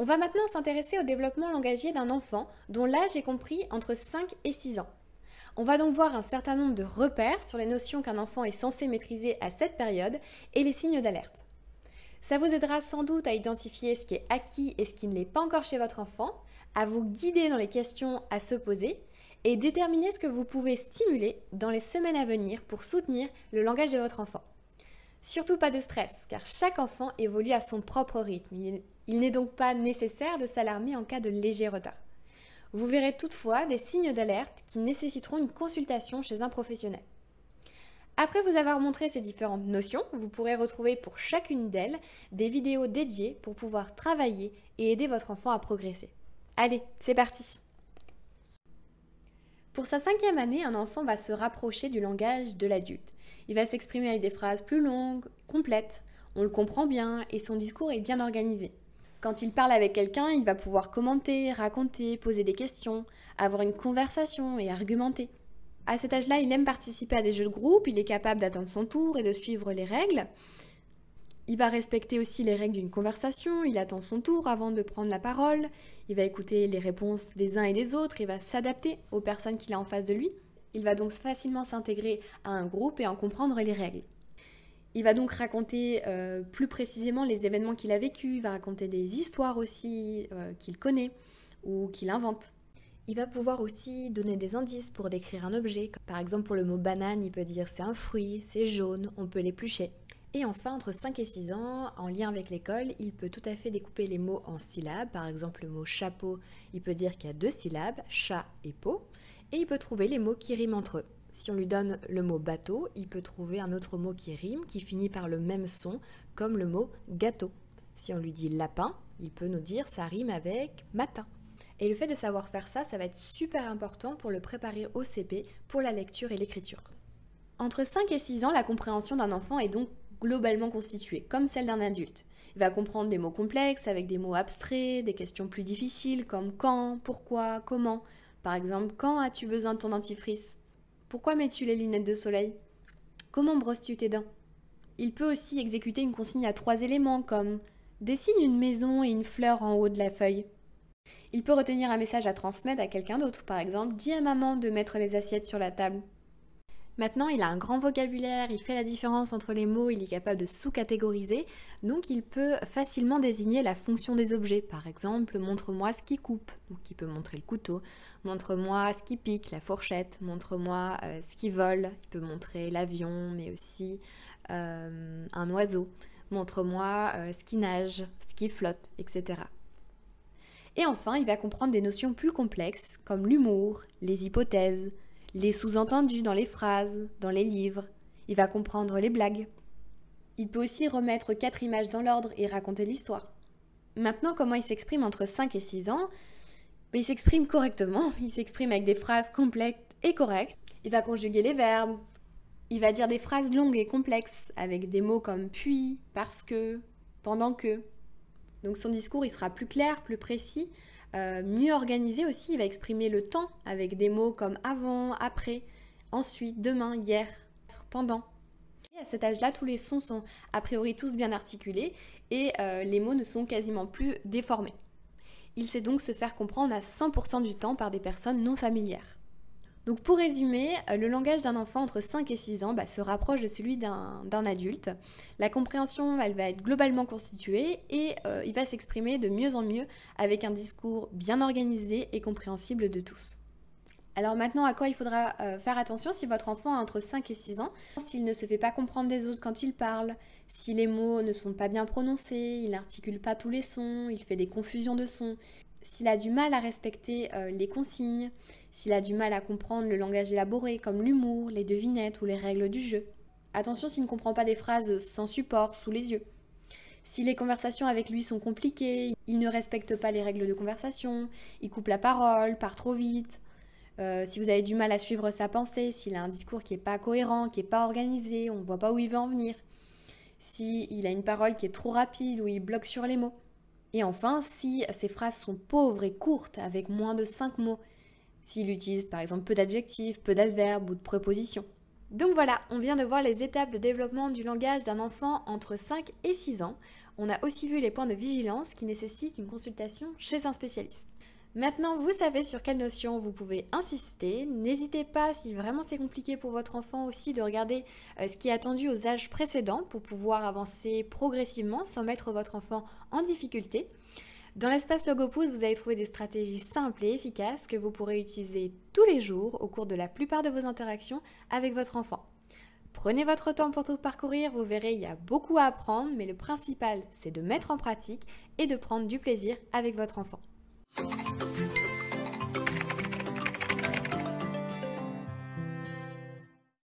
On va maintenant s'intéresser au développement langagier d'un enfant dont l'âge est compris entre 5 et 6 ans. On va donc voir un certain nombre de repères sur les notions qu'un enfant est censé maîtriser à cette période et les signes d'alerte. Ça vous aidera sans doute à identifier ce qui est acquis et ce qui ne l'est pas encore chez votre enfant, à vous guider dans les questions à se poser et déterminer ce que vous pouvez stimuler dans les semaines à venir pour soutenir le langage de votre enfant. Surtout pas de stress, car chaque enfant évolue à son propre rythme. Il n'est donc pas nécessaire de s'alarmer en cas de léger retard. Vous verrez toutefois des signes d'alerte qui nécessiteront une consultation chez un professionnel. Après vous avoir montré ces différentes notions, vous pourrez retrouver pour chacune d'elles des vidéos dédiées pour pouvoir travailler et aider votre enfant à progresser. Allez, c'est parti Pour sa cinquième année, un enfant va se rapprocher du langage de l'adulte. Il va s'exprimer avec des phrases plus longues, complètes, on le comprend bien et son discours est bien organisé. Quand il parle avec quelqu'un, il va pouvoir commenter, raconter, poser des questions, avoir une conversation et argumenter. À cet âge-là, il aime participer à des jeux de groupe, il est capable d'attendre son tour et de suivre les règles. Il va respecter aussi les règles d'une conversation, il attend son tour avant de prendre la parole, il va écouter les réponses des uns et des autres, il va s'adapter aux personnes qu'il a en face de lui. Il va donc facilement s'intégrer à un groupe et en comprendre les règles. Il va donc raconter euh, plus précisément les événements qu'il a vécus, il va raconter des histoires aussi euh, qu'il connaît ou qu'il invente. Il va pouvoir aussi donner des indices pour décrire un objet. Par exemple, pour le mot banane, il peut dire c'est un fruit, c'est jaune, on peut l'éplucher. Et enfin, entre 5 et 6 ans, en lien avec l'école, il peut tout à fait découper les mots en syllabes. Par exemple, le mot chapeau, il peut dire qu'il y a deux syllabes, chat et peau. Et il peut trouver les mots qui riment entre eux. Si on lui donne le mot bateau, il peut trouver un autre mot qui rime, qui finit par le même son, comme le mot gâteau. Si on lui dit lapin, il peut nous dire ça rime avec matin. Et le fait de savoir faire ça, ça va être super important pour le préparer au CP, pour la lecture et l'écriture. Entre 5 et 6 ans, la compréhension d'un enfant est donc globalement constituée, comme celle d'un adulte. Il va comprendre des mots complexes avec des mots abstraits, des questions plus difficiles comme quand, pourquoi, comment. Par exemple, quand as-tu besoin de ton dentifrice pourquoi mets-tu les lunettes de soleil Comment brosses-tu tes dents Il peut aussi exécuter une consigne à trois éléments comme dessine une maison et une fleur en haut de la feuille. Il peut retenir un message à transmettre à quelqu'un d'autre, par exemple dis à maman de mettre les assiettes sur la table. Maintenant, il a un grand vocabulaire, il fait la différence entre les mots, il est capable de sous-catégoriser, donc il peut facilement désigner la fonction des objets. Par exemple, montre-moi ce qui coupe, donc il peut montrer le couteau, montre-moi ce qui pique, la fourchette, montre-moi euh, ce qui vole, il peut montrer l'avion, mais aussi euh, un oiseau, montre-moi euh, ce qui nage, ce qui flotte, etc. Et enfin, il va comprendre des notions plus complexes comme l'humour, les hypothèses, les sous-entendus dans les phrases, dans les livres. Il va comprendre les blagues. Il peut aussi remettre quatre images dans l'ordre et raconter l'histoire. Maintenant, comment il s'exprime entre 5 et 6 ans Il s'exprime correctement, il s'exprime avec des phrases complètes et correctes. Il va conjuguer les verbes, il va dire des phrases longues et complexes avec des mots comme puis, parce que, pendant que. Donc son discours, il sera plus clair, plus précis, euh, mieux organisé aussi, il va exprimer le temps avec des mots comme avant, après, ensuite, demain, hier, pendant. à cet âge-là, tous les sons sont a priori tous bien articulés et euh, les mots ne sont quasiment plus déformés. Il sait donc se faire comprendre à 100% du temps par des personnes non familières. Donc pour résumer, euh, le langage d'un enfant entre 5 et 6 ans bah, se rapproche de celui d'un adulte. La compréhension, elle va être globalement constituée et euh, il va s'exprimer de mieux en mieux avec un discours bien organisé et compréhensible de tous. Alors maintenant, à quoi il faudra euh, faire attention si votre enfant a entre 5 et 6 ans S'il ne se fait pas comprendre des autres quand il parle, si les mots ne sont pas bien prononcés, il n'articule pas tous les sons, il fait des confusions de sons, s'il a du mal à respecter euh, les consignes, s'il a du mal à comprendre le langage élaboré comme l'humour, les devinettes ou les règles du jeu. Attention s'il ne comprend pas des phrases sans support, sous les yeux. Si les conversations avec lui sont compliquées, il ne respecte pas les règles de conversation, il coupe la parole, part trop vite. Euh, si vous avez du mal à suivre sa pensée, s'il a un discours qui n'est pas cohérent, qui n'est pas organisé, on ne voit pas où il veut en venir. S'il a une parole qui est trop rapide ou il bloque sur les mots. Et enfin, si ces phrases sont pauvres et courtes, avec moins de 5 mots, s'il utilise par exemple peu d'adjectifs, peu d'adverbes ou de prépositions. Donc voilà, on vient de voir les étapes de développement du langage d'un enfant entre 5 et 6 ans. On a aussi vu les points de vigilance qui nécessitent une consultation chez un spécialiste. Maintenant, vous savez sur quelle notion vous pouvez insister. N'hésitez pas, si vraiment c'est compliqué pour votre enfant aussi, de regarder euh, ce qui est attendu aux âges précédents pour pouvoir avancer progressivement sans mettre votre enfant en difficulté. Dans l'espace Pouce, vous allez trouver des stratégies simples et efficaces que vous pourrez utiliser tous les jours au cours de la plupart de vos interactions avec votre enfant. Prenez votre temps pour tout parcourir, vous verrez, il y a beaucoup à apprendre, mais le principal, c'est de mettre en pratique et de prendre du plaisir avec votre enfant. Thank you.